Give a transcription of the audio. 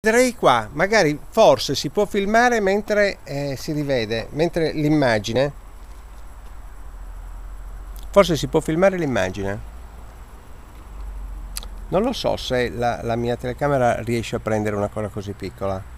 Vedrei qua, magari forse si può filmare mentre eh, si rivede, mentre l'immagine. Forse si può filmare l'immagine. Non lo so se la, la mia telecamera riesce a prendere una cosa così piccola.